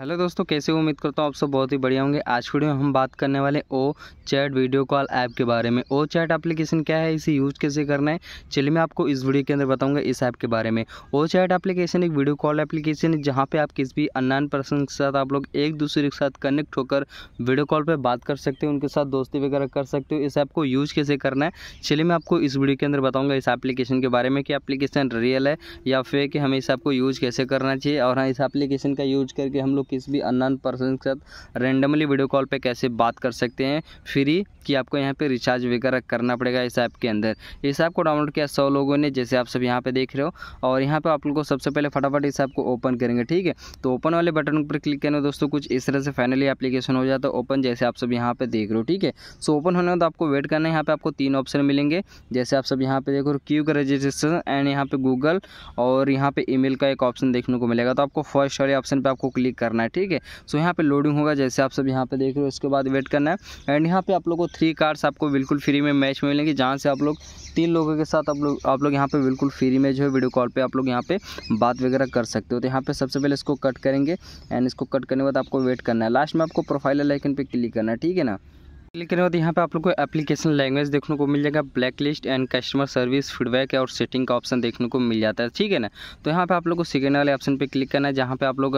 hello दोस्तों कैसे उम्मीद करता हूँ आप सब बहुत ही बढ़िया होंगे आज वीडियो में हम बात करने वाले O Chat video call app के बारे में ओ चैट एप्लीकेशन क्या है इसे यूज़ कैसे करना है चलिए मैं आपको इस वीडियो के अंदर बताऊंगा इस ऐप के बारे में ओ चैट एप्लीकेशन एक वीडियो कॉल एप्लीकेशन है जहाँ पर आप किसी भी अनान पर्सन के साथ आप लोग एक दूसरे के साथ कनेक्ट होकर वीडियो कॉल पर बात कर सकते हो उनके साथ दोस्ती वगैरह कर सकते हो इस ऐप को यूज़ कैसे करना है चलिए मैं आपको इस वीडियो के अंदर बताऊँगा इस एप्लीकेशन के बारे में कि एप्लीकेशन रियल है या फेक है हमें इस ऐप को यूज़ कैसे करना चाहिए और हाँ इस एप्लीकेशन का यूज़ करके हम लोग किसी भी अननोन पर्सन के साथ रेंडमली वीडियो कॉल पर कैसे बात कर सकते हैं फ्री कि आपको यहाँ पे रिचार्ज वगैरह करना पड़ेगा इस ऐप के अंदर इस ऐप को डाउनलोड किया सौ लोगों ने जैसे आप सब यहाँ पे देख रहे हो और यहाँ पे आप लोग को सबसे पहले फटाफट इस ऐप को ओपन करेंगे ठीक है तो ओपन वाले बटन पर क्लिक करेंगे दोस्तों कुछ इस तरह से फाइनली एप्लीकेशन हो जाता है ओपन जैसे आप सब यहाँ पर देख रहे हो ठीक है सो ओपन होने तो आपको वेट करना है यहाँ पर आपको तीन ऑप्शन मिलेंगे जैसे आप सब यहाँ पर देखो क्यू का रजिस्ट्रेशन एंड यहाँ पर गूगल और यहाँ पर ई का एक ऑप्शन देखने को मिलेगा तो आपको फर्स्ट वाले ऑप्शन पर आपको क्लिक करना करना है ठीक है सो यहाँ पे लोडिंग होगा जैसे आप सब यहाँ पे देख रहे हो उसके बाद वेट करना है एंड यहाँ पे आप लोग को थ्री कार्ड्स आपको बिल्कुल फ्री में मैच में मिलेंगे जहाँ से आप लोग तीन लोगों के साथ आप लोग आप लोग यहाँ पे बिल्कुल फ्री में जो है वीडियो कॉल पे आप लोग यहाँ पे बात वगैरह कर सकते हो तो यहाँ पे सबसे पहले इसको कट करेंगे एंड इसको कट करने के बाद आपको वेट करना है लास्ट में आपको प्रोफाइल लाइकन पे क्लिक करना है ठीक है ना क्लिक करने के बाद यहाँ पे आप लोग को एप्लीकेशन लैंग्वेज देखने को मिल जाएगा black list and customer service feedback और सेटिंग का ऑप्शन देखने को मिल जाता है ठीक है ना तो यहाँ पे आप लोग को सेकेंड वाले ऑप्शन पे क्लिक करना है जहाँ पे आप लोग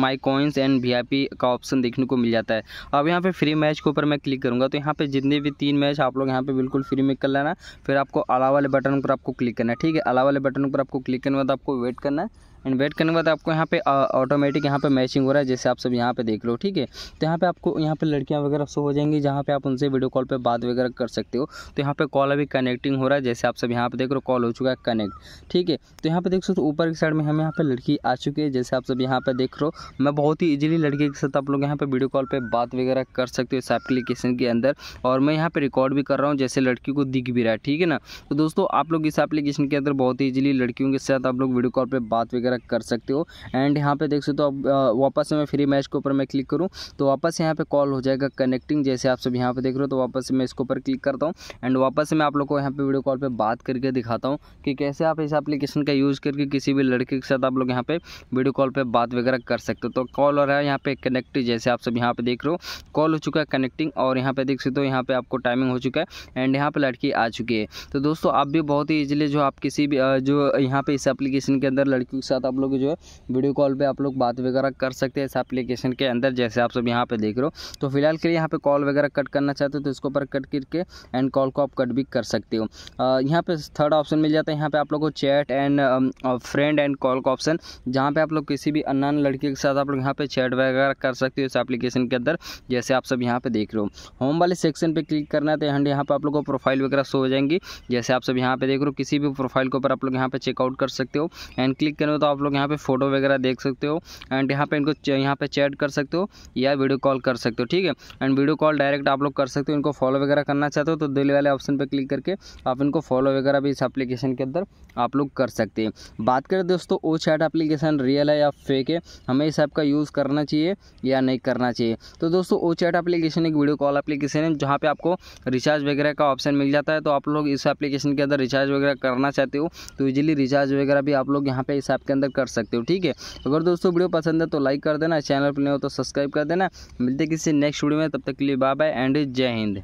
माई कॉइन्स एंड वी का ऑप्शन देखने को मिल जाता है अब यहाँ पे फ्री मैच के ऊपर मैं क्लिक करूँगा तो यहाँ पे जितने भी तीन मैच आप लोग यहाँ पे बिल्कुल फ्री में कर लेना फिर आपको अला वाले बटन पर आपको क्लिक करना है ठीक है अला वाले बटन पर आपको क्लिक करने के बाद आपको वेट करना है इन्वेट करने के बाद आपको यहाँ पे ऑटोमेटिक यहाँ पे मैचिंग हो रहा है जैसे आप सब यहाँ पे देख लो ठीक है तो यहाँ पे आपको यहाँ पे लड़कियाँ वगैरह सो हो जाएंगी जहाँ पे आप उनसे वीडियो कॉल पे बात वगैरह कर सकते हो तो यहाँ पे कॉल अभी कनेक्टिंग हो रहा है जैसे आप सब यहाँ पे देख रहे हो कॉल हो चुका है कनेक्ट ठीक है तो यहाँ पे देख सकते हो ऊपर की साइड में हम यहाँ पर लड़की आ चुकी है जैसे आप सब यहाँ पे देख रहे हो मैं बहुत ही ईजिली लड़की के साथ आप लोग यहाँ पे वीडियो कॉल पर बात वगैरह कर सकते हो इस एप्लीकेशन के अंदर और मैं यहाँ पर रिकॉर्ड भी कर रहा हूँ जैसे लड़की को दिख भी रहा है ठीक है ना तो दोस्तों आप लोग इस एप्लीकेशन के अंदर बहुत ही ईजिली लड़कियों के साथ आप लोग वीडियो कॉल पर बात वगैरह वगैरह कर सकते हो एंड यहाँ पे देख सकते हो तो वापस से मैं फ्री मैच के ऊपर मैं क्लिक करूँ तो वापस यहाँ पे कॉल हो जाएगा कनेक्टिंग जैसे आप सब यहाँ पे देख रहे हो तो वापस से मैं इसके ऊपर क्लिक करता हूँ एंड वापस से मैं आप लोग को यहाँ पर वीडियो कॉल पर बात करके दिखाता हूँ कि कैसे आप इस एप्लीकेशन का यूज़ करके किसी भी लड़के के साथ आप लोग यहाँ पे वीडियो कॉल पर बात वगैरह कर सकते हो तो कॉल हो रहा है यहाँ पे कनेक्ट जैसे आप सब यहाँ पे देख रहे हो कॉल हो चुका है कनेक्टिंग और यहाँ पे देख सकते हो यहाँ पे आपको टाइमिंग हो चुका है एंड यहाँ पे लड़की आ चुकी है तो दोस्तों आप भी बहुत ही ईजिली जो आप किसी भी जो यहाँ पे इस एप्लीकेशन के अंदर लड़कियों के साथ साथ तो आप लोग जो है वीडियो कॉल पर आप लोग बात वगैरह कर सकते हैं इस एप्लीकेशन के अंदर जैसे आप सब यहाँ पर देख रहे हो तो फिलहाल के लिए यहाँ पर कॉल वगैरह कट करना चाहते हो तो इसके ऊपर कट करके एंड कॉल को आप कट भी कर सकते हो यहाँ पर थर्ड ऑप्शन मिल जाता है यहाँ पर आप लोग को chat and friend and call का ऑप्शन जहाँ पर आप लोग किसी भी अन्य लड़के के साथ आप लोग यहाँ पर चैट वगैरह कर सकते हो इस एप्लीकेशन के अंदर जैसे आप सब यहाँ पर देख रहे हो होम वाले सेक्शन पर क्लिक करना है तो एंड यहाँ पर आप लोग को प्रोफाइल वगैरह शो हो जाएंगी जैसे आप सब यहाँ पर देख रहे हो किसी भी प्रोफाइल के ऊपर आप लोग यहाँ पर चेकआउट कर सकते हो एंड क्लिक करो तो आप लोग यहाँ पे फ़ोटो वगैरह देख सकते हो एंड यहाँ पे इनको यहाँ पे चैट कर सकते हो या वीडियो कॉल कर सकते हो ठीक है एंड वीडियो कॉल डायरेक्ट आप लोग कर सकते हो इनको फॉलो वगैरह करना चाहते हो तो दिल वाले ऑप्शन पर क्लिक करके आप इनको फॉलो वगैरह भी इस एप्लीकेशन के अंदर आप लोग कर सकते हैं बात करें दोस्तों ओ चैट एप्लीकेशन रियल है या फेक है हमें इस ऐप का यूज़ करना चाहिए या नहीं करना चाहिए तो दोस्तों ओ चैट एप्लीकेशन एक वीडियो कॉल एप्लीकेशन है जहाँ पर आपको रिचार्ज वगैरह का ऑप्शन मिल जाता है तो आप लोग इस एप्लीकेशन के अंदर रिचार्ज वगैरह करना चाहते हो तो ईजिली रिचार्ज वगैरह भी आप लोग यहाँ पर इस ऐप के अंदर अंदर कर सकते हो ठीक है अगर दोस्तों वीडियो पसंद है तो लाइक कर देना चैनल पर नहीं हो तो सब्सक्राइब कर देना मिलते किसी नेक्स्ट वीडियो में तब तक के लिए बाय बाय एंड जय हिंद